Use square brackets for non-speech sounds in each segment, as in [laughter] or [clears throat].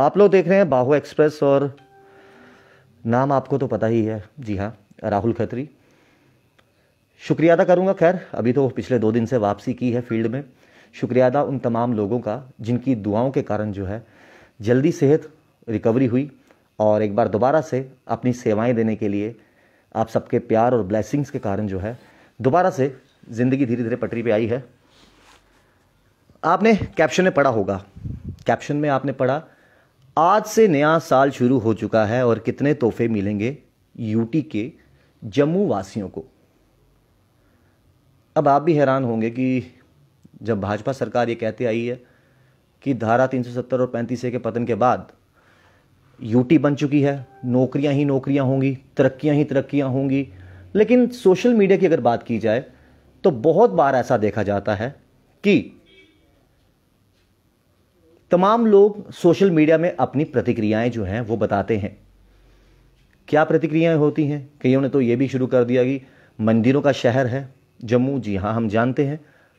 आप लोग देख रहे हैं बाहू एक्सप्रेस और नाम आपको तो पता ही है जी हाँ राहुल खत्री शुक्रिया अदा करूँगा खैर अभी तो पिछले दो दिन से वापसी की है फील्ड में शुक्रिया अदा उन तमाम लोगों का जिनकी दुआओं के कारण जो है जल्दी सेहत रिकवरी हुई और एक बार दोबारा से अपनी सेवाएं देने के लिए आप सबके प्यार और ब्लेसिंग्स के कारण जो है दोबारा से ज़िंदगी धीरे धीरे पटरी पे आई है आपने कैप्शन में पढ़ा होगा कैप्शन में आपने पढ़ा आज से नया साल शुरू हो चुका है और कितने तोहफे मिलेंगे यूटी के जम्मू वासियों को अब आप भी हैरान होंगे कि जब भाजपा सरकार ये कहते आई है कि धारा 370 और पैंतीस ए के पतन के बाद यूटी बन चुकी है नौकरियां ही नौकरियां होंगी तरक्कियां ही तरक्कियां होंगी लेकिन सोशल मीडिया की अगर बात की जाए तो बहुत बार ऐसा देखा जाता है कि तमाम लोग सोशल मीडिया में अपनी प्रतिक्रियाएं जो हैं वो बताते हैं क्या प्रतिक्रियाएं होती हैं कईयों ने तो ये भी शुरू कर दिया कि मंदिरों का शहर है जम्मू जी हाँ हम जानते हैं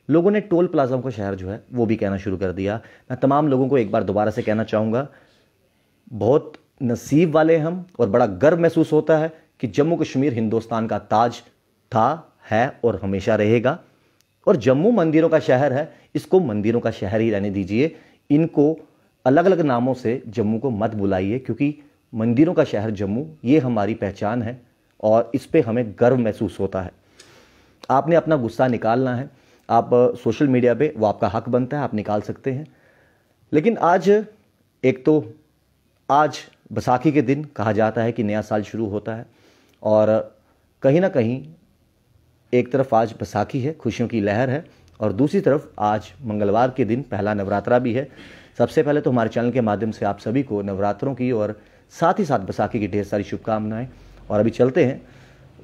लोगों ने टोल प्लाजा का शहर जो है वो भी कहना शुरू कर दिया मैं तमाम लोगों को एक बार दोबारा से कहना चाहूँगा बहुत नसीब वाले हम और बड़ा गर्व महसूस होता है कि जम्मू कश्मीर हिंदुस्तान का ताज था है और हमेशा रहेगा और जम्मू मंदिरों का शहर है इसको मंदिरों का शहर ही रहने दीजिए इनको अलग अलग नामों से जम्मू को मत बुलाइए क्योंकि मंदिरों का शहर जम्मू ये हमारी पहचान है और इस पर हमें गर्व महसूस होता है आपने अपना गुस्सा निकालना है आप सोशल मीडिया पे वो आपका हक बनता है आप निकाल सकते हैं लेकिन आज एक तो आज बैसाखी के दिन कहा जाता है कि नया साल शुरू होता है और कहीं ना कहीं एक तरफ आज बैसाखी है खुशियों की लहर है और दूसरी तरफ आज मंगलवार के दिन पहला नवरात्रा भी है सबसे पहले तो हमारे चैनल के माध्यम से आप सभी को नवरात्रों की और साथ ही साथ बैसाखी की ढेर सारी शुभकामनाएं और अभी चलते हैं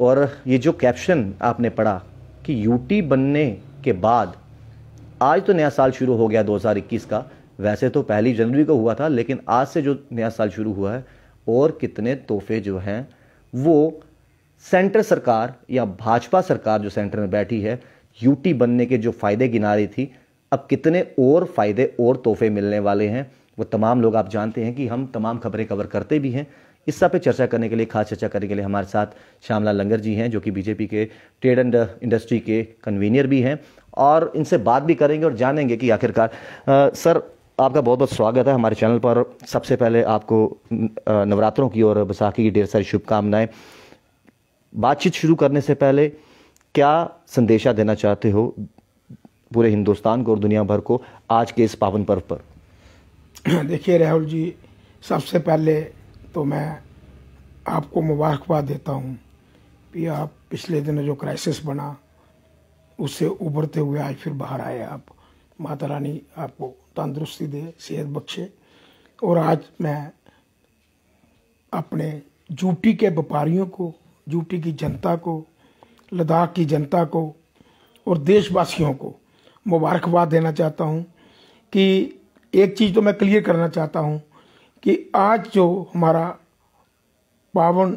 और ये जो कैप्शन आपने पढ़ा कि यूटी बनने के बाद आज तो नया साल शुरू हो गया 2021 का वैसे तो पहली जनवरी को हुआ था लेकिन आज से जो नया साल शुरू हुआ है और कितने तोहफे जो हैं वो सेंटर सरकार या भाजपा सरकार जो सेंटर में बैठी है यूटी बनने के जो फ़ायदे गिना रही थी अब कितने और फ़ायदे और तोहफे मिलने वाले हैं वो तमाम लोग आप जानते हैं कि हम तमाम खबरें कवर करते भी हैं इस सब पे चर्चा करने के लिए खास चर्चा करने के लिए हमारे साथ श्यामला लंगर जी हैं जो कि बीजेपी के ट्रेड एंड इंडस्ट्री के कन्वीनियर भी हैं और इनसे बात भी करेंगे और जानेंगे कि आखिरकार सर आपका बहुत बहुत स्वागत है हमारे चैनल पर सबसे पहले आपको नवरात्रों की और बैसाखी की ढेर सारी शुभकामनाएं बातचीत शुरू करने से पहले क्या संदेशा देना चाहते हो पूरे हिंदुस्तान को और दुनिया भर को आज के इस पावन पर्व पर [clears throat] देखिए राहुल जी सबसे पहले तो मैं आपको मुबारकबाद देता हूँ कि आप पिछले दिनों जो क्राइसिस बना उससे उभरते हुए आज फिर बाहर आए आप माता रानी आपको तंदुरुस्ती दे सेहत बख्शे और आज मैं अपने जूटी के व्यापारियों को जूटी की जनता को लद्दाख की जनता को और देशवासियों को मुबारकबाद देना चाहता हूँ कि एक चीज़ तो मैं क्लियर करना चाहता हूँ कि आज जो हमारा पावन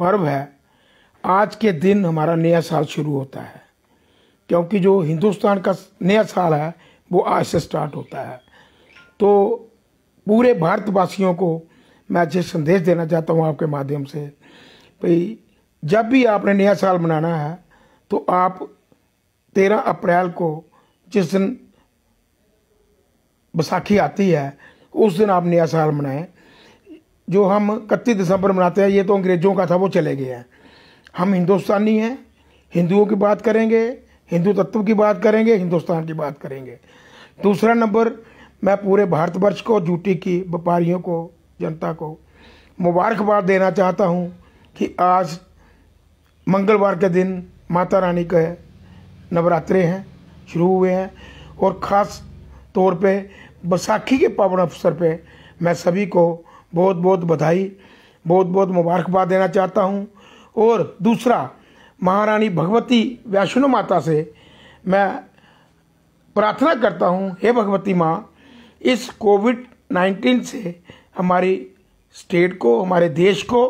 पर्व है आज के दिन हमारा नया साल शुरू होता है क्योंकि जो हिंदुस्तान का नया साल है वो आज से स्टार्ट होता है तो पूरे भारतवासियों को मैं अच्छे संदेश देना चाहता हूँ आपके माध्यम से भाई जब भी आपने नया साल मनाना है तो आप तेरह अप्रैल को जिस दिन बैसाखी आती है उस दिन आप नया साल मनाएं जो हम इकतीस दिसंबर मनाते हैं ये तो अंग्रेज़ों का था वो चले गए हैं हम हिंदुस्तानी हैं हिंदुओं की बात करेंगे हिंदू तत्व की बात करेंगे हिंदुस्तान की बात करेंगे दूसरा नंबर मैं पूरे भारतवर्ष को जूटी की व्यापारियों को जनता को मुबारकबाद देना चाहता हूँ कि आज मंगलवार के दिन माता रानी के नवरात्रे हैं शुरू हुए हैं और ख़ास तौर पे बैसाखी के पावन अवसर पे मैं सभी को बहुत बहुत बधाई बहुत बहुत मुबारकबाद देना चाहता हूँ और दूसरा महारानी भगवती वैष्णो माता से मैं प्रार्थना करता हूँ हे भगवती माँ इस कोविड नाइन्टीन से हमारी स्टेट को हमारे देश को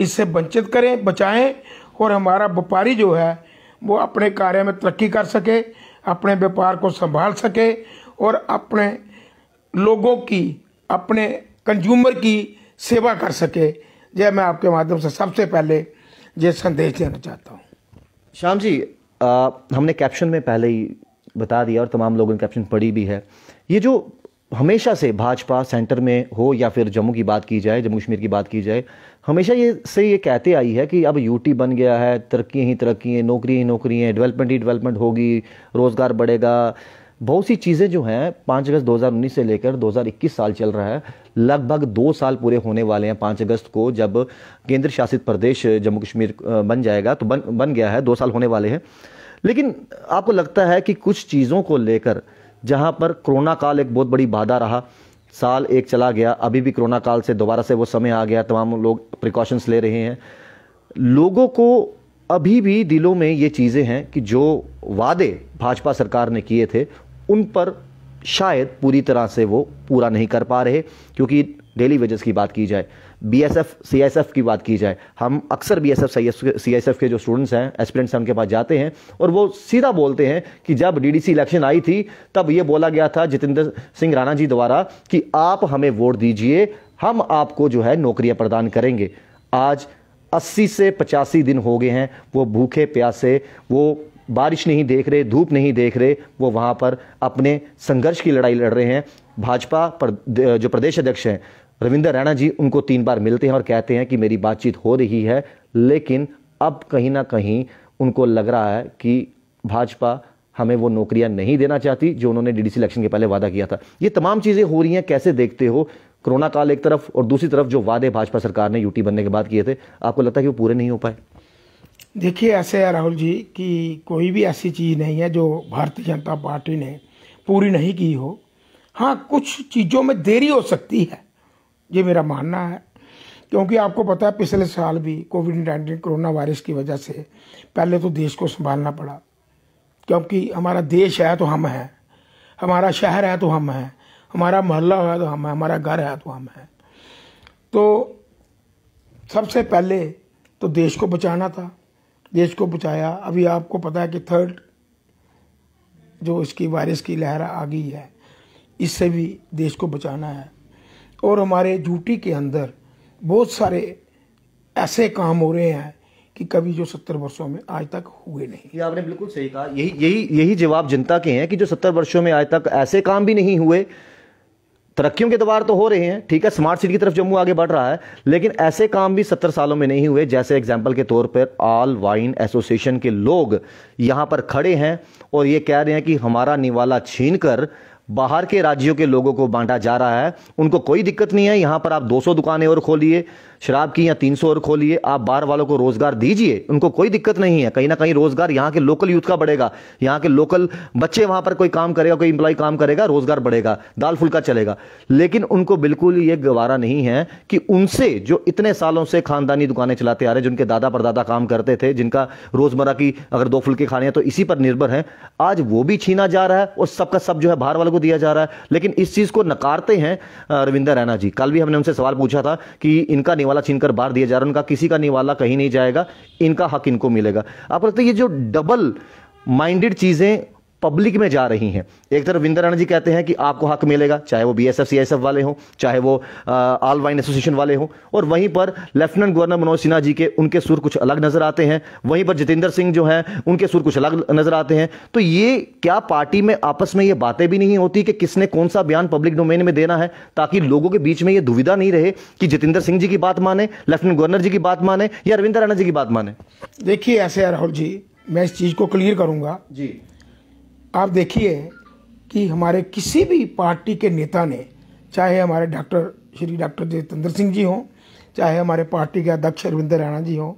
इससे वंचित करें बचाएं और हमारा व्यापारी जो है वो अपने कार्य में तरक्की कर सके अपने व्यापार को संभाल सके और अपने लोगों की अपने कंज्यूमर की सेवा कर सके यह मैं आपके माध्यम से सबसे पहले ये संदेश देना चाहता हूँ श्याम जी आ, हमने कैप्शन में पहले ही बता दिया और तमाम लोगों ने कैप्शन पढ़ी भी है ये जो हमेशा से भाजपा सेंटर में हो या फिर जम्मू की बात की जाए जम्मू कश्मीर की बात की जाए हमेशा ये से ये कहते आई है कि अब यूटी बन गया है तरक्की ही तरक्की है नौकरी ही नौकरी है डेवलपमेंट ही डेवलपमेंट होगी रोज़गार बढ़ेगा बहुत सी चीज़ें जो हैं पाँच अगस्त 2019 से लेकर 2021 साल चल रहा है लगभग दो साल पूरे होने वाले हैं पाँच अगस्त को जब केंद्र शासित प्रदेश जम्मू कश्मीर बन जाएगा तो बन बन गया है दो साल होने वाले हैं लेकिन आपको लगता है कि कुछ चीज़ों को लेकर जहाँ पर कोरोना काल एक बहुत बड़ी बाधा रहा साल एक चला गया अभी भी कोरोना काल से दोबारा से वो समय आ गया तमाम लोग प्रिकॉशंस ले रहे हैं लोगों को अभी भी दिलों में ये चीज़ें हैं कि जो वादे भाजपा सरकार ने किए थे उन पर शायद पूरी तरह से वो पूरा नहीं कर पा रहे क्योंकि डेली वेजेस की बात की जाए बीएसएफ सीएसएफ की बात की जाए हम अक्सर बीएसएफ सीएसएफ के जो स्टूडेंट्स हैं एस्पिरेंट्स हैं उनके पास जाते हैं और वो सीधा बोलते हैं कि जब डीडीसी इलेक्शन आई थी तब ये बोला गया था जितेंद्र सिंह राणा जी द्वारा कि आप हमें वोट दीजिए हम आपको जो है नौकरियां प्रदान करेंगे आज 80 से पचासी दिन हो गए हैं वो भूखे प्यासे वो बारिश नहीं देख रहे धूप नहीं देख रहे वो वहाँ पर अपने संघर्ष की लड़ाई लड़ रहे हैं भाजपा पर जो प्रदेश अध्यक्ष हैं रविंदर रैना जी उनको तीन बार मिलते हैं और कहते हैं कि मेरी बातचीत हो रही है लेकिन अब कहीं ना कहीं उनको लग रहा है कि भाजपा हमें वो नौकरियां नहीं देना चाहती जो उन्होंने डी इलेक्शन के पहले वादा किया था ये तमाम चीज़ें हो रही हैं कैसे देखते हो कोरोना काल एक तरफ और दूसरी तरफ जो वादे भाजपा सरकार ने यूटी बनने के बाद किए थे आपको लगता है कि वो पूरे नहीं हो पाए देखिए ऐसे है राहुल जी कि कोई भी ऐसी चीज़ नहीं है जो भारतीय जनता पार्टी ने पूरी नहीं की हो हाँ कुछ चीज़ों में देरी हो सकती है ये मेरा मानना है क्योंकि आपको पता है पिछले साल भी कोविड नाइन्टीन कोरोना वायरस की वजह से पहले तो देश को संभालना पड़ा क्योंकि हमारा देश है तो हम हैं हमारा शहर है तो हम हैं हमारा मोहल्ला है तो हम हैं हमारा घर है तो हम हैं तो सबसे पहले तो देश को बचाना था देश को बचाया अभी आपको पता है कि थर्ड जो इसकी वायरस की लहर आ गई है इससे भी देश को बचाना है और हमारे ड्यूटी के अंदर बहुत सारे ऐसे काम हो रहे हैं कि कभी जो सत्तर वर्षों में आज तक हुए नहीं ये आपने बिल्कुल सही कहा यही यही यही जवाब जनता के हैं कि जो सत्तर वर्षों में आज तक ऐसे काम भी नहीं हुए तरक्कियों के द्वार तो हो रहे हैं ठीक है स्मार्ट सिटी की तरफ जम्मू आगे बढ़ रहा है लेकिन ऐसे काम भी सत्तर सालों में नहीं हुए जैसे एग्जाम्पल के तौर पर ऑल वाइन एसोसिएशन के लोग यहाँ पर खड़े हैं और ये कह रहे हैं कि हमारा निवाला छीन कर बाहर के राज्यों के लोगों को बांटा जा रहा है उनको कोई दिक्कत नहीं है यहाँ पर आप 200 दुकानें और खोलिए शराब की या 300 और खोलिए आप बाहर वालों को रोजगार दीजिए उनको कोई दिक्कत नहीं है कहीं ना कहीं रोजगार यहाँ के लोकल यूथ का बढ़ेगा यहाँ के लोकल बच्चे वहां पर कोई काम करेगा कोई इंप्लॉय काम करेगा रोजगार बढ़ेगा दाल फुल्का चलेगा लेकिन उनको बिल्कुल ये गवारा नहीं है कि उनसे जो इतने सालों से खानदानी दुकानें चलाते आ रहे जिनके दादा परदादा काम करते थे जिनका रोजमर्रा की अगर दो फुल्के खाने हैं तो इसी पर निर्भर है आज वो भी छीना जा रहा है और सबका सब जो है बाहर वालों को को दिया जा रहा है लेकिन इस चीज़ को नकारते हैं रविंदर रैना जी कल भी हमने उनसे सवाल पूछा था कि इनका निवाला छीनकर बाहर दिया जा रहा है उनका किसी का निवाला कहीं नहीं जाएगा इनका हक इनको मिलेगा आप लगता है ये जो डबल माइंडेड चीज़ें पब्लिक में जा रही हैं एक तरफ विंदर राणा जी कहते हैं कि आपको हक मिलेगा चाहे वो बीएसएफ सीएसएफ वाले हों चाहे वो ऑल वाइन एसोसिएशन वाले हों और वहीं पर लेफ्टिनेंट गवर्नर मनोज सिन्हा जी के उनके सुर कुछ अलग नजर आते हैं वहीं पर जितेंद्र सिंह जो हैं उनके सुर कुछ अलग नजर आते हैं तो ये क्या पार्टी में आपस में ये बातें भी नहीं होती कि किसने कौन सा बयान पब्लिक डोमेन में देना है ताकि लोगों के बीच में ये दुविधा नहीं रहे कि जितेंद्र सिंह जी की बात माने लेफ्टिनेंट गवर्नर जी की बात माने या रविंदर राणा जी की बात माने देखिए ऐसे राहुल जी मैं इस चीज को क्लियर करूंगा जी आप देखिए कि हमारे किसी भी पार्टी के नेता ने चाहे हमारे डॉक्टर श्री डॉक्टर जितेंद्र सिंह जी हों चाहे हमारे पार्टी के अध्यक्ष अरविंद राणा जी हों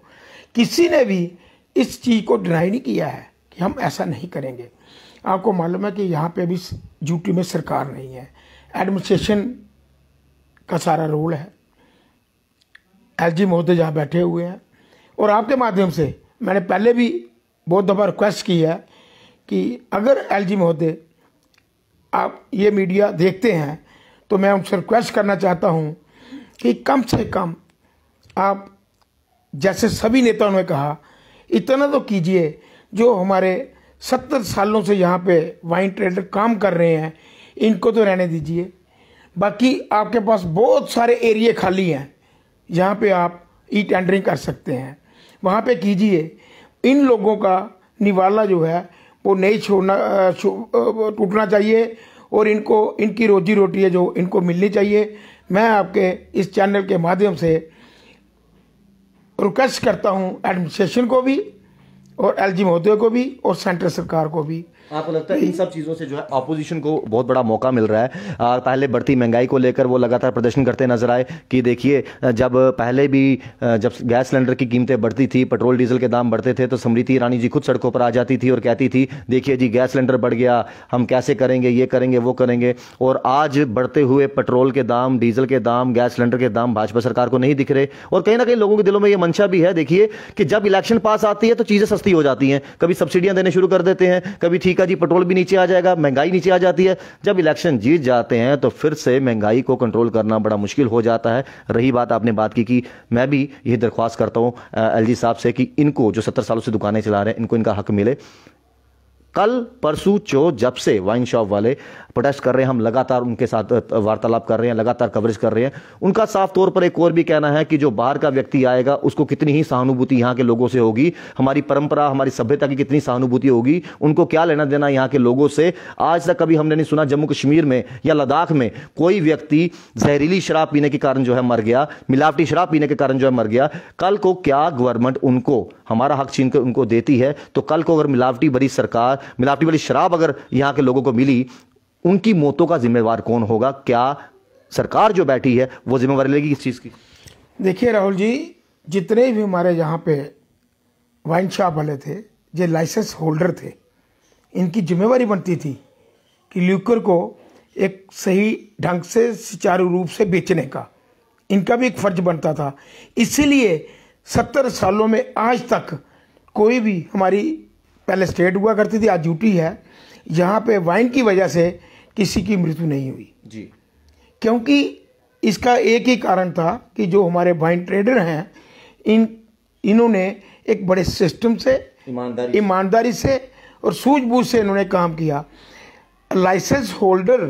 किसी ने भी इस चीज़ को डिनाई नहीं किया है कि हम ऐसा नहीं करेंगे आपको मालूम है कि यहाँ पे अभी ड्यूटी में सरकार नहीं है एडमिनिस्ट्रेशन का सारा रोल है एल जी महोदय जहाँ बैठे हुए हैं और आपके माध्यम से मैंने पहले भी बहुत दफ़ा रिक्वेस्ट की है कि अगर एल जी महोदय आप ये मीडिया देखते हैं तो मैं उनसे रिक्वेस्ट करना चाहता हूँ कि कम से कम आप जैसे सभी नेताओं ने कहा इतना तो कीजिए जो हमारे सत्तर सालों से यहाँ पे वाइन ट्रेडर काम कर रहे हैं इनको तो रहने दीजिए बाकी आपके पास बहुत सारे एरिए खाली हैं जहाँ पे आप ई टेंडरिंग कर सकते हैं वहाँ पे कीजिए इन लोगों का निवाला जो है वो नहीं छोड़ना टूटना चाहिए और इनको इनकी रोजी रोटी है जो इनको मिलनी चाहिए मैं आपके इस चैनल के माध्यम से रिक्वेस्ट करता हूं एडमिनिस्ट्रेशन को भी और एलजी महोदय को भी और सेंट्रल सरकार को भी आपको लगता है इन सब चीज़ों से जो है अपोजिशन को बहुत बड़ा मौका मिल रहा है आ, पहले बढ़ती महंगाई को लेकर वो लगातार प्रदर्शन करते नजर आए कि देखिए जब पहले भी जब गैस सिलेंडर की कीमतें बढ़ती थी पेट्रोल डीजल के दाम बढ़ते थे तो स्मृति ईरानी जी खुद सड़कों पर आ जाती थी और कहती थी देखिए जी गैस सिलेंडर बढ़ गया हम कैसे करेंगे ये करेंगे वो करेंगे और आज बढ़ते हुए पेट्रोल के दाम डीजल के दाम गैस सिलेंडर के दाम भाजपा सरकार को नहीं दिख रहे और कहीं ना कहीं लोगों के दिलों में ये मंशा भी है देखिए कि जब इलेक्शन पास आती है तो चीज़ें सस्ती हो जाती हैं कभी सब्सिडियां देने शुरू कर देते हैं कभी ठीक का जी पेट्रोल भी नीचे आ जाएगा महंगाई नीचे आ जाती है जब इलेक्शन जीत जाते हैं तो फिर से महंगाई को कंट्रोल करना बड़ा मुश्किल हो जाता है रही बात आपने बात की कि मैं भी यही दरख्वास्त करता हूँ एल साहब से कि इनको जो सत्तर सालों से दुकानें चला रहे हैं इनको इनका हक मिले कल परसों चो जब से वाइन शॉप वाले प्रोटेस्ट कर रहे हैं हम लगातार उनके साथ वार्तालाप कर रहे हैं लगातार कवरेज कर रहे हैं उनका साफ तौर पर एक और भी कहना है कि जो बाहर का व्यक्ति आएगा उसको कितनी ही सहानुभूति यहाँ के लोगों से होगी हमारी परंपरा हमारी सभ्यता की कितनी सहानुभूति होगी उनको क्या लेना देना यहाँ के लोगों से आज तक कभी हमने नहीं सुना जम्मू कश्मीर में या लद्दाख में कोई व्यक्ति जहरीली शराब पीने के कारण जो है मर गया मिलावटी शराब पीने के कारण जो है मर गया कल को क्या गवर्नमेंट उनको हमारा हक छीन कर उनको देती है तो कल को अगर मिलावटी भरी सरकार मिलावटी वाली शराब अगर यहाँ के लोगों को मिली उनकी मौतों का जिम्मेवार कौन होगा क्या सरकार जो बैठी है वो जिम्मेवारी लेगी इस चीज़ की देखिए राहुल जी जितने भी हमारे यहाँ पे वाइन शॉप वाले थे जो लाइसेंस होल्डर थे इनकी जिम्मेवारी बनती थी कि ल्यूकर को एक सही ढंग से सुचारू रूप से बेचने का इनका भी एक फर्ज बनता था इसीलिए सत्तर सालों में आज तक कोई भी हमारी पहले स्टेट हुआ करती थी आज ड्यूटी है यहाँ पे वाइन की वजह से किसी की मृत्यु नहीं हुई जी क्योंकि इसका एक ही कारण था कि जो हमारे वाइन ट्रेडर हैं इन इन्होंने एक बड़े सिस्टम से ईमानदारी ईमानदारी से और सूझबूझ से इन्होंने काम किया लाइसेंस होल्डर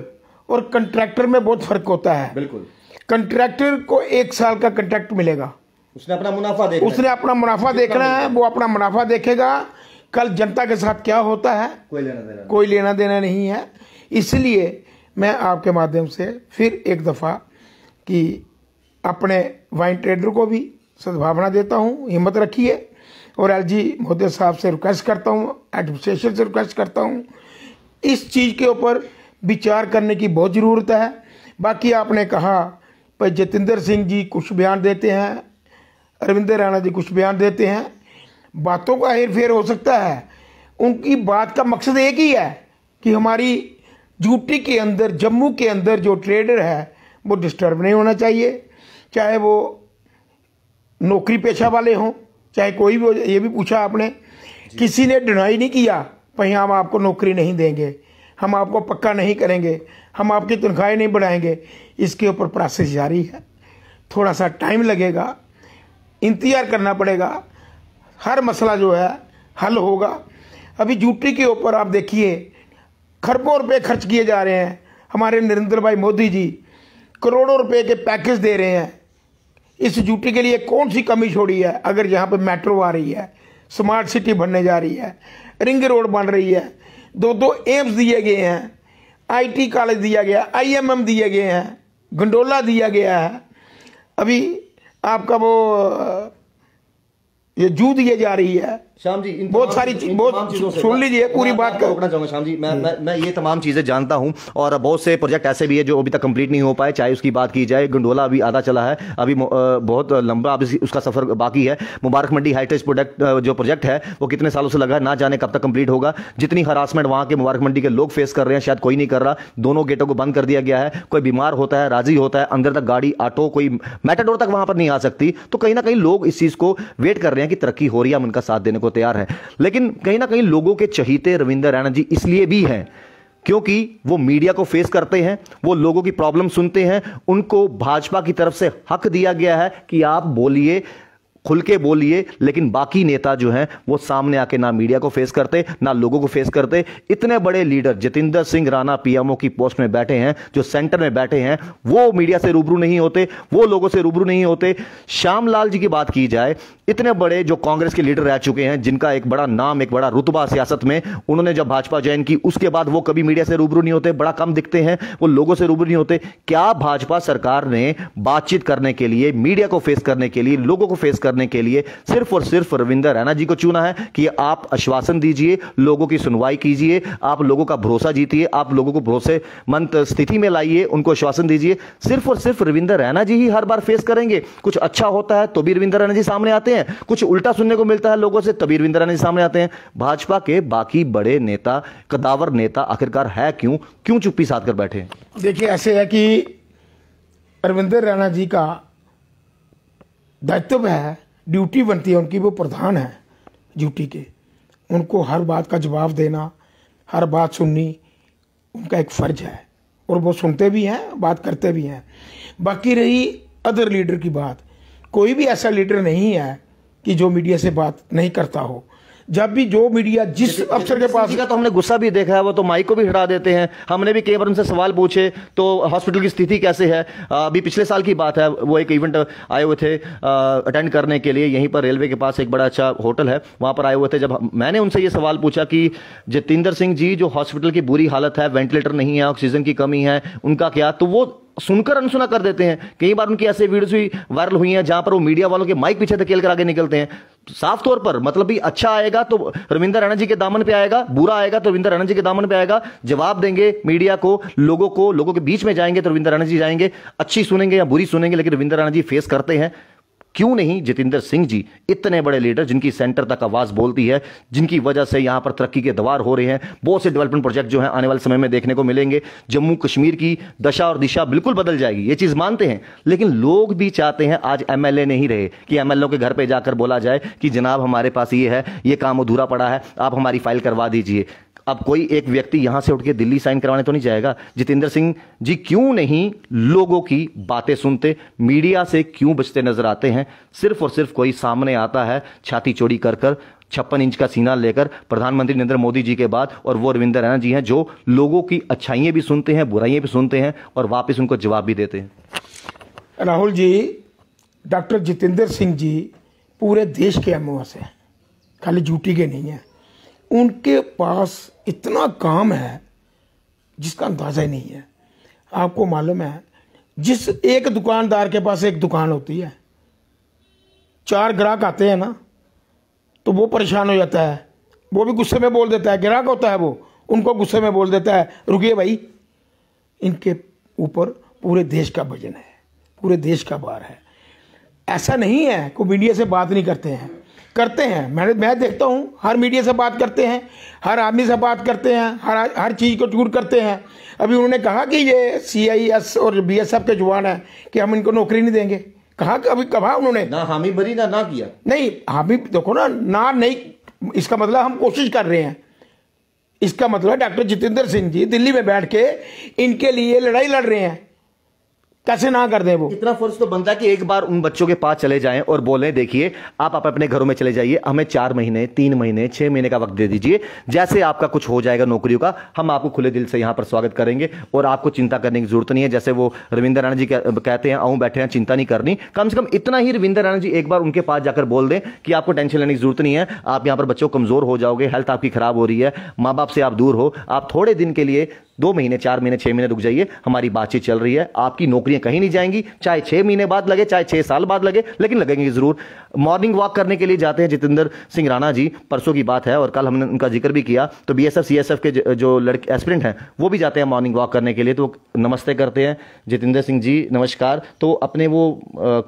और कंट्रैक्टर में बहुत फर्क होता है बिल्कुल कंट्रैक्टर को एक साल का कंट्रैक्ट मिलेगा उसने अपना मुनाफा देखना उसने अपना मुनाफा देखना है वो अपना मुनाफा देखेगा कल जनता के साथ क्या होता है कोई लेना देना कोई लेना देना नहीं है इसलिए मैं आपके माध्यम से फिर एक दफ़ा कि अपने वाइन ट्रेडर को भी सद्भावना देता हूँ हिम्मत रखिए और एल जी मोदी साहब से रिक्वेस्ट करता हूँ एडमिनिस्ट्रेशन से रिक्वेस्ट करता हूँ इस चीज़ के ऊपर विचार करने की बहुत ज़रूरत है बाकी आपने कहा भाई जितेंद्र सिंह जी कुछ बयान देते हैं अरविंदर राणा जी कुछ बयान देते हैं बातों का हेर फेर हो सकता है उनकी बात का मकसद एक ही है कि हमारी यूटी के अंदर जम्मू के अंदर जो ट्रेडर है वो डिस्टर्ब नहीं होना चाहिए चाहे वो नौकरी पेशा वाले हों चाहे कोई भी ये भी पूछा आपने किसी ने डिनाई नहीं किया भाई हम आपको नौकरी नहीं देंगे हम आपको पक्का नहीं करेंगे हम आपकी तनख्वाहें नहीं बढ़ाएंगे इसके ऊपर प्रोसेस जारी है थोड़ा सा टाइम लगेगा इंतज़ार करना पड़ेगा हर मसला जो है हल होगा अभी जूटी के ऊपर आप देखिए खरबों रुपए खर्च किए जा रहे हैं हमारे नरेंद्र भाई मोदी जी करोड़ों रुपए के पैकेज दे रहे हैं इस जूटी के लिए कौन सी कमी छोड़ी है अगर यहाँ पर मेट्रो आ रही है स्मार्ट सिटी बनने जा रही है रिंग रोड बन रही है दो दो एम्स दिए गए हैं आईटी कॉलेज दिया गया आईएमएम दिए गए हैं गंडोला दिया गया है अभी आपका वो ये जू दिए जा रही है श्याम जी बहुत सारी बहुत सुन लीजिए पूरी बात रोकना चाहूंगा श्याम जी मैं मैं, मैं ये तमाम चीजें जानता हूं और बहुत से प्रोजेक्ट ऐसे भी है जो अभी तक कंप्लीट नहीं हो पाए चाहे उसकी बात की जाए गंडोला अभी आधा चला है अभी बहुत लंबा अभी उसका सफर बाकी है मुबारक मंडी हाईटेज प्रोडक्ट जो प्रोजेक्ट है वो कितने सालों से लगा है ना जाने कब तक कंप्लीट होगा जितनी हरासमेंट वहां के मुबारक मंडी के लोग फेस कर रहे हैं शायद कोई नहीं कर रहा दोनों गेटों को बंद कर दिया गया है कोई बीमार होता है राजी होता है अंदर तक गाड़ी ऑटो कोई मेटाडोर तक वहां पर नहीं आ सकती तो कहीं ना कहीं लोग इस चीज को वेट कर रहे हैं कि तरक्की हो रही है हम उनका साथ देने को को तैयार है लेकिन कहीं ना कहीं लोगों के चहीते रविंदर रैना जी इसलिए भी हैं क्योंकि वो मीडिया को फेस करते हैं वो लोगों की प्रॉब्लम सुनते हैं उनको भाजपा की तरफ से हक दिया गया है कि आप बोलिए खुल के बोलिए लेकिन बाकी नेता जो हैं वो सामने आके ना मीडिया को फेस करते ना लोगों को फेस करते इतने बड़े लीडर जितेंद्र सिंह राणा पीएमओ की पोस्ट में बैठे हैं जो सेंटर में बैठे हैं वो मीडिया से रूबरू नहीं होते वो लोगों से रूबरू नहीं होते श्याम लाल जी की बात की जाए इतने बड़े जो कांग्रेस के लीडर रह चुके हैं जिनका एक बड़ा नाम एक बड़ा रुतबा सियासत में उन्होंने जब भाजपा ज्वाइन की उसके बाद वो कभी मीडिया से रूबरू नहीं होते बड़ा कम दिखते हैं वो लोगों से रूबरू नहीं होते क्या भाजपा सरकार ने बातचीत करने के लिए मीडिया को फेस करने के लिए लोगों को फेस करने के लिए सिर्फ और सिर्फ रविंदर रैना जी को चुना है कि आप आश्वासन दीजिए लोगों की सुनवाई कीजिए आप लोगों का भरोसा जीतिए आप लोगों को भरोसेमंद स्थिति में लाइए उनको आश्वासन दीजिए सिर्फ और सिर्फ रविंदर रैना जी ही हर बार फेस करेंगे कुछ अच्छा होता है तो भी रविंदर रैना जी सामने आते हैं हैं कुछ उल्टा सुनने को मिलता है लोगों से तबीर बिंद्रानी सामने आते हैं भाजपा के बाकी बड़े नेता कदावर नेता आखिरकार है क्यों क्यों चुप्पी साध कर बैठे देखिए ऐसे है कि अरविंदर राणा जी का दायित्व है ड्यूटी बनती है उनकी वो प्रधान है ड्यूटी के उनको हर बात का जवाब देना हर बात सुननी उनका एक फ़र्ज है और वो सुनते भी हैं बात करते भी हैं बाकी रही अदर लीडर की बात कोई भी ऐसा लीडर नहीं है कि जो मीडिया से बात नहीं करता हो जब भी जो मीडिया जिस अफसर के पास का तो हमने गुस्सा भी देखा है वो तो माइक को भी हटा देते हैं हमने भी कई बार उनसे सवाल पूछे तो हॉस्पिटल की स्थिति कैसे है अभी पिछले साल की बात है वो एक इवेंट आए हुए थे अटेंड करने के लिए यहीं पर रेलवे के पास एक बड़ा अच्छा होटल है वहाँ पर आए हुए थे जब मैंने उनसे ये सवाल पूछा कि जितेंद्र सिंह जी जो हॉस्पिटल की बुरी हालत है वेंटिलेटर नहीं है ऑक्सीजन की कमी है उनका क्या तो वो सुनकर अनसुना कर देते हैं कई बार उनकी ऐसे वीडियोस भी वायरल हुई हैं जहां पर वो मीडिया वालों के माइक पीछे धकेल कर आगे निकलते हैं साफ तौर पर मतलब भी अच्छा आएगा तो रविंदर राणा जी के दामन पे आएगा बुरा आएगा तो रविंदर राणा जी के दामन पे आएगा जवाब देंगे मीडिया को लोगों को लोगों के बीच में जाएंगे तो रविंद्र राणा जी जाएंगे अच्छी सुनेंगे या बुरी सुनेंगे लेकिन रविंदर राणा जी फेस करते हैं क्यों नहीं जितेंद्र सिंह जी इतने बड़े लीडर जिनकी सेंटर तक आवाज बोलती है जिनकी वजह से यहां पर तरक्की के द्वार हो रहे हैं बहुत से डेवलपमेंट प्रोजेक्ट जो है आने वाले समय में देखने को मिलेंगे जम्मू कश्मीर की दशा और दिशा बिल्कुल बदल जाएगी ये चीज मानते हैं लेकिन लोग भी चाहते हैं आज एमएलए नहीं रहे कि एमएलए के घर पर जाकर बोला जाए कि जनाब हमारे पास ये है ये काम अधूरा पड़ा है आप हमारी फाइल करवा दीजिए अब कोई एक व्यक्ति यहां से उठ के दिल्ली साइन करवाने तो नहीं जाएगा जितेंद्र सिंह जी क्यों नहीं लोगों की बातें सुनते मीडिया से क्यों बचते नजर आते हैं सिर्फ और सिर्फ कोई सामने आता है छाती चोरी कर कर छप्पन इंच का सीना लेकर प्रधानमंत्री नरेंद्र मोदी जी के बाद और वो अरविंद रैना जी हैं जो लोगों की अच्छाइयां भी सुनते हैं बुराइयां भी सुनते हैं और वापस उनको जवाब भी देते हैं राहुल जी डॉक्टर जितेंद्र सिंह जी पूरे देश के एम हैं खाली झूठी के नहीं हैं उनके पास इतना काम है जिसका अंदाज़ा ही नहीं है आपको मालूम है जिस एक दुकानदार के पास एक दुकान होती है चार ग्राहक आते हैं ना तो वो परेशान हो जाता है वो भी गुस्से में बोल देता है ग्राहक होता है वो उनको गुस्से में बोल देता है रुकिए भाई इनके ऊपर पूरे देश का वजन है पूरे देश का भार है ऐसा नहीं है कि मीडिया से बात नहीं करते हैं करते हैं मैंने मैं देखता हूँ हर मीडिया से बात करते हैं हर आदमी से बात करते हैं हर हर चीज़ को टूर करते हैं अभी उन्होंने कहा कि ये सी और बी के जवान हैं कि हम इनको नौकरी नहीं देंगे कहा अभी कहा उन्होंने ना हामी भरी ना ना किया नहीं हामी देखो ना ना नहीं इसका मतलब हम कोशिश कर रहे हैं इसका मतलब डॉक्टर जितेंद्र सिंह जी दिल्ली में बैठ के इनके लिए लड़ाई लड़ रहे हैं कैसे ना कर दें वो इतना फोर्स तो बनता है कि एक बार उन बच्चों के पास चले जाएं और बोले देखिए आप आप अपने घरों में चले जाइए हमें चार महीने तीन महीने छह महीने का वक्त दे दीजिए जैसे आपका कुछ हो जाएगा नौकरियों का हम आपको खुले दिल से यहां पर स्वागत करेंगे और आपको चिंता करने की जरूरत नहीं है जैसे वो रविंद्र राणा जी कहते हैं आऊँ बैठे हैं चिंता नहीं करनी कम से कम इतना ही रविंद्र राणा जी एक बार उनके पास जाकर बोल दें कि आपको टेंशन लेने की जरूरत नहीं है आप यहां पर बच्चों कमज़ोर हो जाओगे हेल्थ आपकी ख़राब हो रही है माँ बाप से आप दूर हो आप थोड़े दिन के लिए दो महीने चार महीने छह महीने रुक जाइए हमारी बातचीत चल रही है आपकी नौकरियां कहीं नहीं जाएंगी चाहे छह महीने बाद लगे चाहे छह साल बाद लगे लेकिन लगेंगे ज़रूर मॉर्निंग वॉक करने के लिए जाते हैं जितेंद्र सिंह राणा जी परसों की बात है और कल हमने उनका जिक्र भी किया तो बी एस के जो लड़के एस्पिरेंट हैं वो भी जाते हैं मॉर्निंग वॉक करने के लिए तो नमस्ते करते हैं जितेंद्र सिंह जी नमस्कार तो अपने वो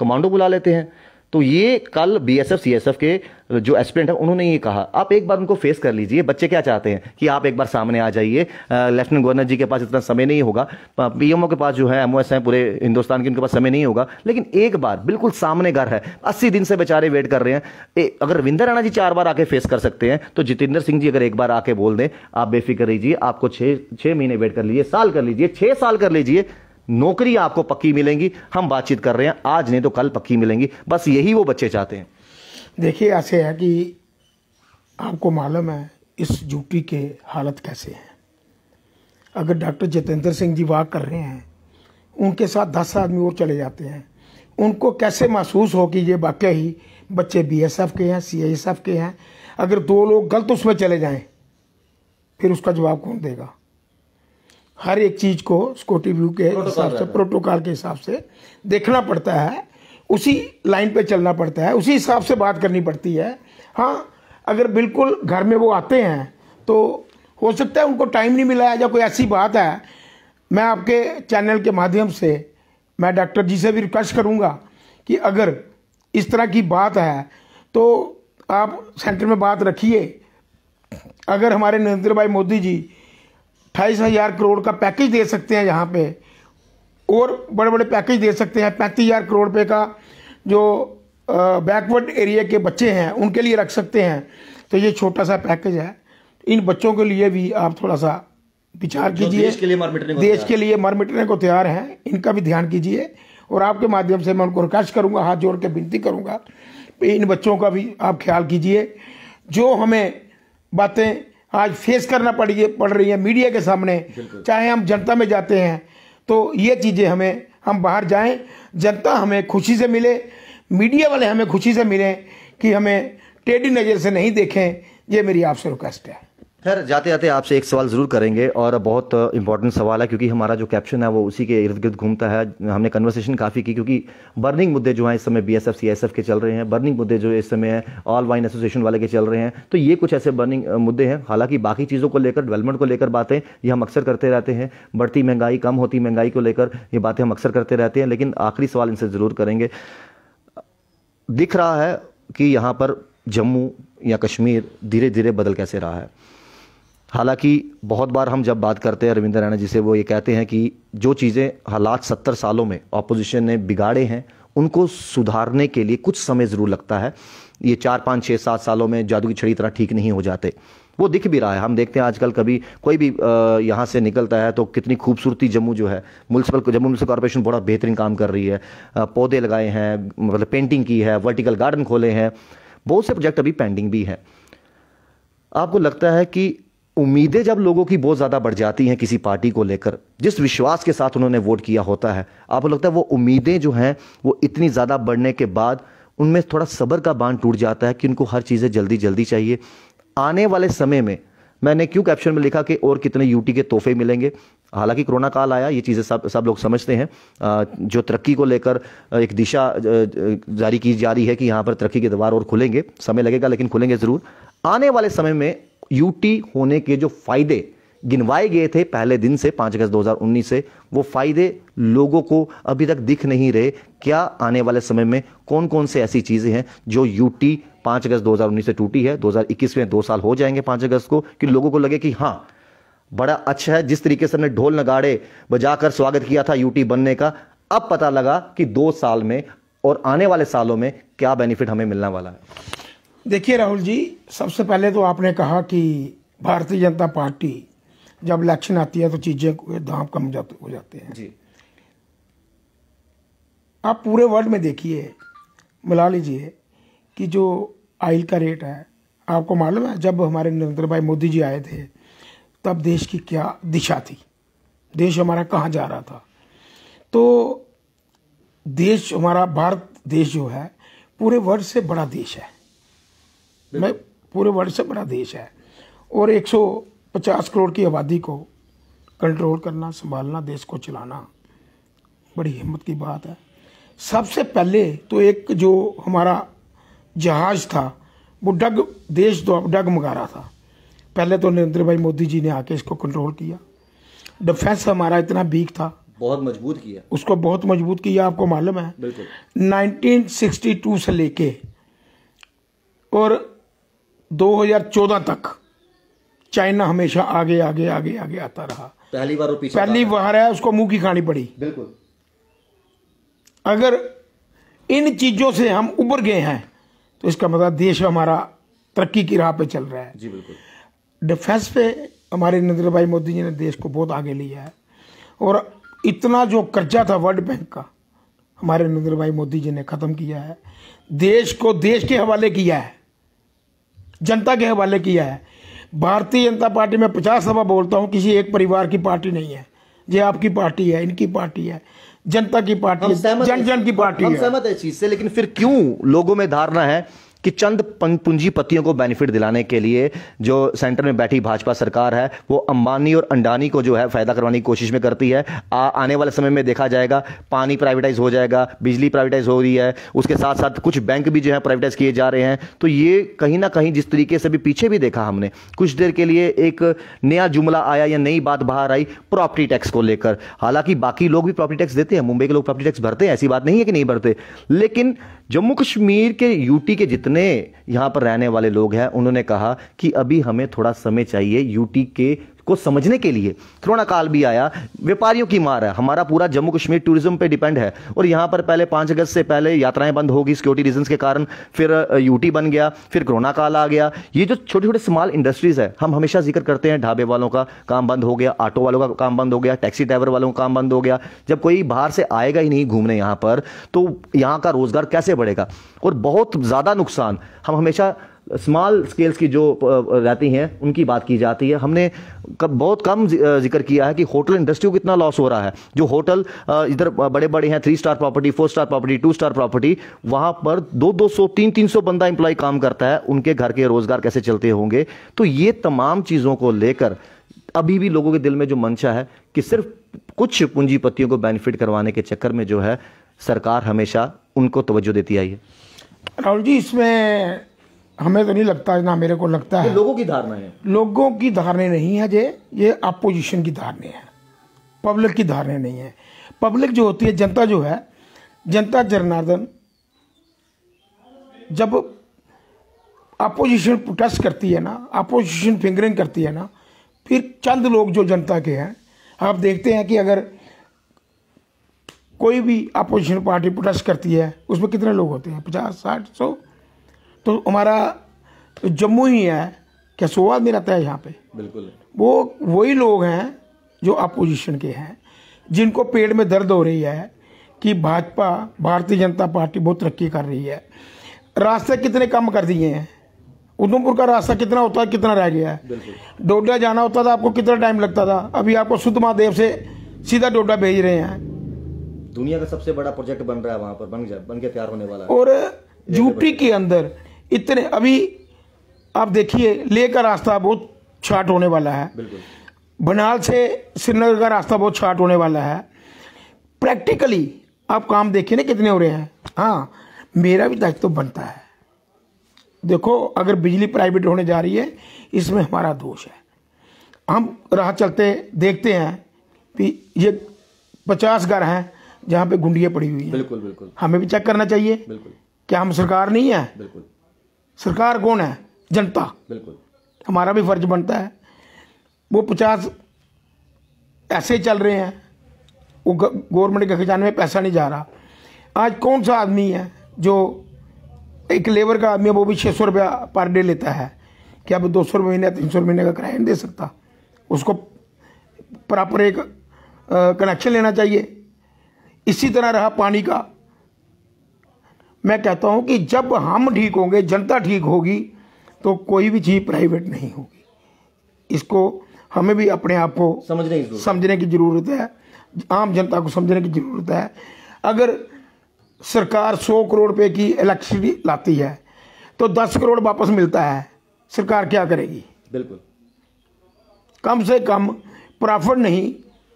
कमांडो बुला लेते हैं तो ये कल बीएसएफ सीएसएफ के जो एस्पिरेंट हैं उन्होंने ये कहा आप एक बार उनको फेस कर लीजिए बच्चे क्या चाहते हैं कि आप एक बार सामने आ जाइए लेफ्टिनेंट गवर्नर जी के पास इतना समय नहीं होगा पीएमओ के पास जो है एमओएस हैं पूरे हिंदुस्तान के उनके पास समय नहीं होगा लेकिन एक बार बिल्कुल सामने घर है अस्सी दिन से बेचारे वेट कर रहे हैं ए, अगर रविंदर राणा जी चार बार आके फेस कर सकते हैं तो जितेंद्र सिंह जी अगर एक बार आके बोल दें आप बेफिक्र रहिए आपको छः छः महीने वेट कर लीजिए साल कर लीजिए छः साल कर लीजिए नौकरी आपको पक्की मिलेंगी हम बातचीत कर रहे हैं आज नहीं तो कल पक्की मिलेंगी बस यही वो बच्चे चाहते हैं देखिए ऐसे है कि आपको मालूम है इस यूपी के हालत कैसे हैं अगर डॉक्टर जितेंद्र सिंह जी वाक कर रहे हैं उनके साथ दस आदमी और चले जाते हैं उनको कैसे महसूस हो कि ये वाकई बच्चे बीएसएफ के हैं सीएसएफ के हैं अगर दो लोग गलत उसमें चले जाएं फिर उसका जवाब कौन देगा हर एक चीज़ को स्कोटी व्यू के हिसाब से प्रोटोकॉल के हिसाब से देखना पड़ता है उसी लाइन पे चलना पड़ता है उसी हिसाब से बात करनी पड़ती है हाँ अगर बिल्कुल घर में वो आते हैं तो हो सकता है उनको टाइम नहीं मिला है या कोई ऐसी बात है मैं आपके चैनल के माध्यम से मैं डॉक्टर जी से भी रिक्वेस्ट करूँगा कि अगर इस तरह की बात है तो आप सेंटर में बात रखिए अगर हमारे नरेंद्र भाई मोदी जी अट्ठाईस हज़ार करोड़ का पैकेज दे सकते हैं यहाँ पे और बड़े बड़े पैकेज दे सकते हैं पैंतीस हज़ार करोड़ रुपये का जो बैकवर्ड एरिया के बच्चे हैं उनके लिए रख सकते हैं तो ये छोटा सा पैकेज है इन बच्चों के लिए भी आप थोड़ा सा विचार कीजिए देश के लिए मर मिटने देश के लिए मर मिटने को तैयार हैं इनका भी ध्यान कीजिए और आपके माध्यम से मैं उनको रिक्वेस्ट करूँगा हाथ जोड़ के विनती करूँगा इन बच्चों का भी आप ख्याल कीजिए जो हमें बातें आज फेस करना पड़िए पड़ रही है मीडिया के सामने चाहे हम जनता में जाते हैं तो ये चीज़ें हमें हम बाहर जाएं जनता हमें खुशी से मिले मीडिया वाले हमें खुशी से मिलें कि हमें टेढ़ी नज़र से नहीं देखें ये मेरी आपसे रिक्वेस्ट है खैर जाते जाते आपसे एक सवाल ज़रूर करेंगे और बहुत इंपॉर्टेंट सवाल है क्योंकि हमारा जो कैप्शन है वो उसी के इर्द गिर्द घूमता है हमने कन्वर्सेशन काफ़ी की क्योंकि बर्निंग मुद्दे जो हैं इस समय B S F C S F के चल रहे हैं बर्निंग मुद्दे जो इस समय हैं ऑल वाइन एसोसिएशन वाले के चल रहे हैं तो ये कुछ ऐसे बर्निंग मुद्दे हैं हालांकि बाकी चीज़ों को लेकर डेवलपमेंट को लेकर बातें ये हम अक्सर करते रहते हैं बढ़ती महंगाई कम होती महंगाई को लेकर ये बातें हम अक्सर करते रहते हैं लेकिन आखिरी सवाल इनसे ज़रूर करेंगे दिख रहा है कि यहाँ पर जम्मू या कश्मीर धीरे धीरे बदल कैसे रहा है हालांकि बहुत बार हम जब बात करते हैं रविंद्र रैना जी से वो ये कहते हैं कि जो चीज़ें हालात सत्तर सालों में अपोजिशन ने बिगाड़े हैं उनको सुधारने के लिए कुछ समय ज़रूर लगता है ये चार पाँच छः सात सालों में जादू की छड़ी तरह ठीक नहीं हो जाते वो दिख भी रहा है हम देखते हैं आजकल कभी कोई भी यहाँ से निकलता है तो कितनी खूबसूरती जम्मू जो है म्यूनसिपल जम्मू म्यूनसिपल कॉरपोरेशन बड़ा बेहतरीन काम कर रही है पौधे लगाए हैं मतलब पेंटिंग की है वर्टिकल गार्डन खोले हैं बहुत से प्रोजेक्ट अभी पेंडिंग भी हैं आपको लगता है कि उम्मीदें जब लोगों की बहुत ज़्यादा बढ़ जाती हैं किसी पार्टी को लेकर जिस विश्वास के साथ उन्होंने वोट किया होता है आपको लगता है वो उम्मीदें जो हैं वो इतनी ज़्यादा बढ़ने के बाद उनमें थोड़ा सब्र का बांध टूट जाता है कि उनको हर चीज़ें जल्दी जल्दी चाहिए आने वाले समय में मैंने क्यों कैप्शन में लिखा कि और कितने यूटी के तोहफे मिलेंगे हालांकि कोरोना काल आया ये चीज़ें सब सब लोग समझते हैं जो तरक्की को लेकर एक दिशा जारी की जा रही है कि यहाँ पर तरक्की के द्वार और खुलेंगे समय लगेगा लेकिन खुलेंगे ज़रूर आने वाले समय में यूटी होने के जो फायदे गिनवाए गए थे पहले दिन से पांच अगस्त 2019 से वो फायदे लोगों को अभी तक दिख नहीं रहे क्या आने वाले समय में कौन कौन से ऐसी चीज़ें हैं जो यूटी पांच अगस्त 2019 से टूटी है 2021 में दो साल हो जाएंगे पांच अगस्त को कि लोगों को लगे कि हाँ बड़ा अच्छा है जिस तरीके से हमने ढोल नगाड़े बजाकर स्वागत किया था यूटी बनने का अब पता लगा कि दो साल में और आने वाले सालों में क्या बेनिफिट हमें मिलने वाला है देखिए राहुल जी सबसे पहले तो आपने कहा कि भारतीय जनता पार्टी जब इलेक्शन आती है तो चीज़ें दाम कम जाते हो जाते हैं जी आप पूरे वर्ल्ड में देखिए मिला लीजिए कि जो आयल का रेट है आपको मालूम है जब हमारे नरेंद्र भाई मोदी जी आए थे तब देश की क्या दिशा थी देश हमारा कहाँ जा रहा था तो देश हमारा भारत देश जो है पूरे वर्ल्ड से बड़ा देश है मैं पूरे वर्ल्ड से बड़ा देश है और 150 करोड़ की आबादी को कंट्रोल करना संभालना देश को चलाना बड़ी हिम्मत की बात है सबसे पहले तो एक जो हमारा जहाज था वो डग देश डग मगा रहा था पहले तो नरेंद्र भाई मोदी जी ने आके इसको कंट्रोल किया डिफेंस हमारा इतना वीक था बहुत मजबूत किया उसको बहुत मजबूत किया आपको मालूम है बिल्कुल 1962 से लेके और 2014 तक चाइना हमेशा आगे आगे आगे आगे आता रहा पहली बार पहली बार है उसको मुंह की खानी पड़ी बिल्कुल अगर इन चीजों से हम उबर गए हैं तो इसका मतलब देश हमारा तरक्की की राह पे चल रहा है जी बिल्कुल डिफेंस पे हमारे नरेंद्र भाई मोदी जी ने देश को बहुत आगे लिया है और इतना जो कर्जा था वर्ल्ड बैंक का हमारे नरेंद्र भाई मोदी जी ने ख़त्म किया है देश को देश के हवाले किया है जनता के हवाले किया है भारतीय जनता पार्टी में पचास दफ़ा बोलता हूँ किसी एक परिवार की पार्टी नहीं है ये आपकी पार्टी है इनकी पार्टी है जनता की पार्टी जन जन की पार्टी हम सहमत है चीज से लेकिन फिर क्यों लोगों में धारणा है कि चंद पूंजीपतियों को बेनिफिट दिलाने के लिए जो सेंटर में बैठी भाजपा सरकार है वो अंबानी और अंडानी को जो है फ़ायदा करवाने की कोशिश में करती है आ, आने वाले समय में देखा जाएगा पानी प्राइवेटाइज हो जाएगा बिजली प्राइवेटाइज हो रही है उसके साथ साथ कुछ बैंक भी जो है प्राइवेटाइज किए जा रहे हैं तो ये कहीं ना कहीं जिस तरीके से भी पीछे भी देखा हमने कुछ देर के लिए एक नया जुमला आया या नई बात बाहर आई प्रॉपर्टी टैक्स को लेकर हालांकि बाकी लोग भी प्रॉपर्टी टैक्स देते हैं मुंबई के लोग प्रॉपर्टी टैक्स भरते हैं ऐसी बात नहीं है कि नहीं भरते लेकिन जम्मू कश्मीर के यूटी के जितने जितने यहाँ पर रहने वाले लोग हैं उन्होंने कहा कि अभी हमें थोड़ा समय चाहिए यूटी के को समझने के लिए कोरोना काल भी आया व्यापारियों की मार है हमारा पूरा जम्मू कश्मीर टूरिज्म पे डिपेंड है और यहाँ पर पहले पांच अगस्त से पहले यात्राएं बंद होगी सिक्योरिटी रीजन के कारण फिर यूटी बन गया फिर कोरोना काल आ गया ये जो छोटे छोटे स्मॉल इंडस्ट्रीज़ है हम हमेशा जिक्र करते हैं ढाबे वालों का काम बंद हो गया ऑटो वालों का काम बंद हो गया टैक्सी ड्राइवर वालों का काम बंद हो गया जब कोई बाहर से आएगा ही नहीं घूमने यहाँ पर तो यहाँ का रोज़गार कैसे बढ़ेगा और बहुत ज़्यादा नुकसान हम हमेशा स्मॉल स्केल्स की जो रहती हैं उनकी बात की जाती है हमने कब बहुत कम जिक्र किया है कि होटल इंडस्ट्री को कितना लॉस हो रहा है जो होटल इधर बड़े बड़े हैं three star property four star property two star property वहाँ पर दो दो सौ तीन तीन सौ बंदा एम्प्लॉय काम करता है उनके घर के रोजगार कैसे चलते होंगे तो ये तमाम चीज़ों को लेकर अभी भी लोगों के दिल में जो मंशा है कि सिर्फ कुछ पूंजीपतियों को बेनिफिट करवाने के चक्कर में जो है सरकार हमेशा उनको तवज्जो देती आई है राहुल जी इसमें हमें तो नहीं लगता ना मेरे को लगता है लोगों की धारणा है लोगों की धारणे नहीं है जे ये अपोजिशन की धारणे है पब्लिक की धारणे नहीं है पब्लिक जो होती है जनता जो है जनता जनार्दन जब अपोजिशन प्रोटेस्ट करती है ना अपोजिशन फिंगरिंग करती है ना फिर चंद लोग जो जनता के हैं आप देखते हैं कि अगर कोई भी अपोजिशन पार्टी प्रोटेस्ट करती है उसमें कितने लोग होते हैं पचास साठ सौ तो हमारा जम्मू ही है क्या सोवाद नहीं रहता है यहाँ पे बिल्कुल वो वही लोग हैं जो अपोजिशन के हैं जिनको पेट में दर्द हो रही है कि भाजपा भारतीय जनता पार्टी बहुत तरक्की कर रही है रास्ते कितने कम कर दिए हैं उधमपुर का रास्ता कितना होता है कितना रह गया है डोडा जाना होता था आपको कितना टाइम लगता था अभी आपको शुद्ध महादेव से सीधा डोडा भेज रहे हैं दुनिया का सबसे बड़ा प्रोजेक्ट बन रहा है वहां पर बन गया बन के तैयार होने वाला है और यूपी के अंदर इतने अभी आप देखिए ले का रास्ता बहुत शार्ट होने वाला है बनाल से श्रीनगर का रास्ता बहुत शार्ट होने वाला है प्रैक्टिकली आप काम देखिए ना कितने हो रहे हैं हाँ मेरा भी दायित्व तो बनता है देखो अगर बिजली प्राइवेट होने जा रही है इसमें हमारा दोष है हम राह चलते देखते हैं कि ये पचास घर हैं जहाँ पे गुंडियाँ पड़ी हुई हैं बिल्कुल बिल्कुल हमें भी चेक करना चाहिए बिल्कुल क्या हम सरकार नहीं है बिल्कुल सरकार कौन है जनता बिल्कुल हमारा भी फर्ज बनता है वो पचास ऐसे चल रहे हैं वो गवर्नमेंट के खजाने में पैसा नहीं जा रहा आज कौन सा आदमी है जो एक लेबर का आदमी है वो भी छः सौ रुपया पर डे लेता है क्या वो दो सौ रुपये महीने तीन सौ महीने का किराया नहीं दे सकता उसको प्रॉपर एक कनेक्शन लेना चाहिए इसी तरह रहा पानी का मैं कहता हूँ कि जब हम ठीक होंगे जनता ठीक होगी तो कोई भी चीज़ प्राइवेट नहीं होगी इसको हमें भी अपने आप को समझने की समझने की ज़रूरत है आम जनता को समझने की ज़रूरत है अगर सरकार 100 करोड़ रुपये की इलेक्ट्रिसिटी लाती है तो 10 करोड़ वापस मिलता है सरकार क्या करेगी बिल्कुल कम से कम प्रॉफिट नहीं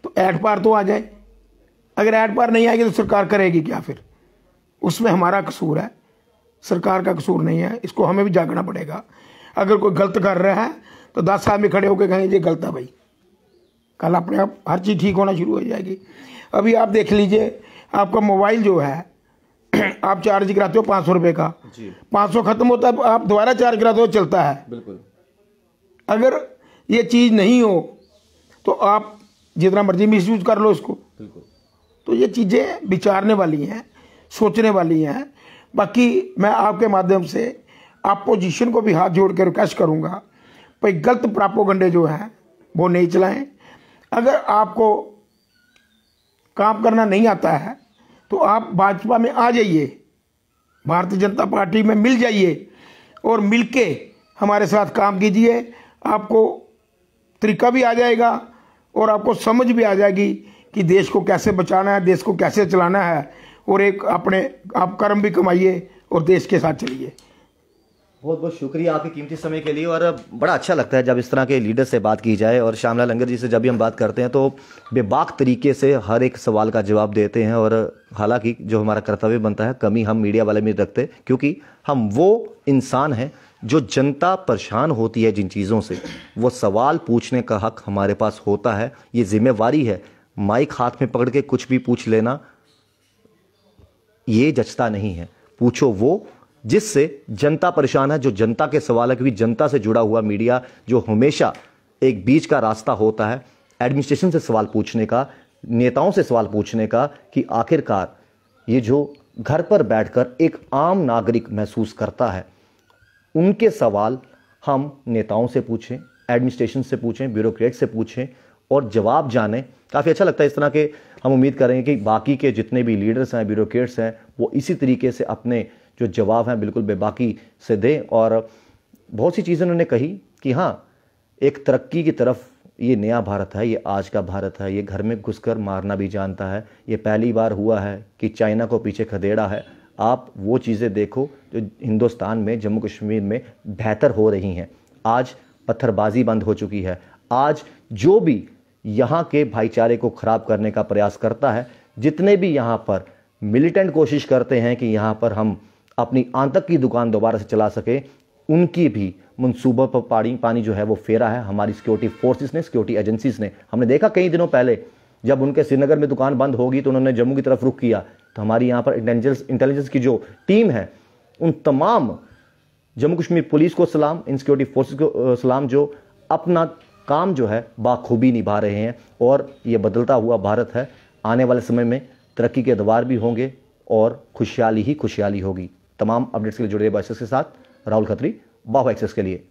तो एट पार तो आ जाए अगर एट पार नहीं आएगी तो सरकार करेगी क्या फिर उसमें हमारा कसूर है सरकार का कसूर नहीं है इसको हमें भी जागना पड़ेगा अगर कोई गलत कर रहा है तो दस आदमी खड़े होकर कहेंगे ये गलत है भाई कल अपने आप हर चीज़ ठीक होना शुरू हो जाएगी अभी आप देख लीजिए आपका मोबाइल जो है [clears throat] आप चार्ज कराते हो पाँच सौ रुपये का पाँच सौ खत्म होता है आप दोबारा चार्ज कराते हो चलता है बिल्कुल अगर ये चीज़ नहीं हो तो आप जितना मर्जी मिस यूज कर लो इसको बिल्कुल तो ये चीज़ें विचारने वाली हैं सोचने वाली हैं बाकी मैं आपके माध्यम से अपोजिशन को भी हाथ जोड़ के रिक्वेस्ट करूँगा भाई गलत प्रापोगंडे जो हैं वो नहीं चलाएं अगर आपको काम करना नहीं आता है तो आप भाजपा में आ जाइए भारतीय जनता पार्टी में मिल जाइए और मिलके हमारे साथ काम कीजिए आपको तरीका भी आ जाएगा और आपको समझ भी आ जाएगी कि देश को कैसे बचाना है देश को कैसे चलाना है और एक अपने आप कर्म भी कमाइए और देश के साथ चलिए बहुत बहुत शुक्रिया आपके कीमती समय के लिए और बड़ा अच्छा लगता है जब इस तरह के लीडर से बात की जाए और श्यामला लंगर जी से जब भी हम बात करते हैं तो बेबाक तरीके से हर एक सवाल का जवाब देते हैं और हालांकि जो हमारा कर्तव्य बनता है कमी हम मीडिया वाले में रखते क्योंकि हम वो इंसान हैं जो जनता परेशान होती है जिन चीज़ों से वो सवाल पूछने का हक हमारे पास होता है ये जिम्मेवारी है माइक हाथ में पकड़ के कुछ भी पूछ लेना ये जचता नहीं है पूछो वो जिससे जनता परेशान है जो जनता के सवाल है क्योंकि जनता से जुड़ा हुआ मीडिया जो हमेशा एक बीच का रास्ता होता है एडमिनिस्ट्रेशन से सवाल पूछने का नेताओं से सवाल पूछने का कि आखिरकार ये जो घर पर बैठकर एक आम नागरिक महसूस करता है उनके सवाल हम नेताओं से पूछें एडमिनिस्ट्रेशन से पूछें ब्यूरोक्रेट से पूछें और जवाब जाने काफ़ी अच्छा लगता है इस तरह के हम उम्मीद करेंगे कि बाकी के जितने भी लीडर्स हैं ब्यूरोट्स हैं वो इसी तरीके से अपने जो जवाब हैं बिल्कुल बेबाकी से दें और बहुत सी चीज़ें उन्होंने कही कि हाँ एक तरक्की की तरफ ये नया भारत है ये आज का भारत है ये घर में घुसकर मारना भी जानता है ये पहली बार हुआ है कि चाइना को पीछे खदेड़ा है आप वो चीज़ें देखो जो हिंदुस्तान में जम्मू कश्मीर में बेहतर हो रही हैं आज पत्थरबाजी बंद हो चुकी है आज जो भी यहाँ के भाईचारे को ख़राब करने का प्रयास करता है जितने भी यहाँ पर मिलिटेंट कोशिश करते हैं कि यहाँ पर हम अपनी आंतक की दुकान दोबारा से चला सकें उनकी भी मनसूबों पर पानी पानी जो है वो फेरा है हमारी सिक्योरिटी फोर्सेस ने सिक्योरिटी एजेंसीज ने हमने देखा कई दिनों पहले जब उनके श्रीनगर में दुकान बंद होगी तो उन्होंने जम्मू की तरफ रुख किया तो हमारी यहाँ पर इंटेलिजेंस इंटेलिजेंस की जो टीम है उन तमाम जम्मू कश्मीर पुलिस को सलाम इन सिक्योरिटी फोर्सेज को सलाम जो अपना काम जो है बाखूबी निभा रहे हैं और ये बदलता हुआ भारत है आने वाले समय में तरक्की के द्वार भी होंगे और खुशहाली ही खुशहाली होगी तमाम अपडेट्स के लिए जुड़े रहे एक्सेस के साथ राहुल खत्री बाबा एक्सेस के लिए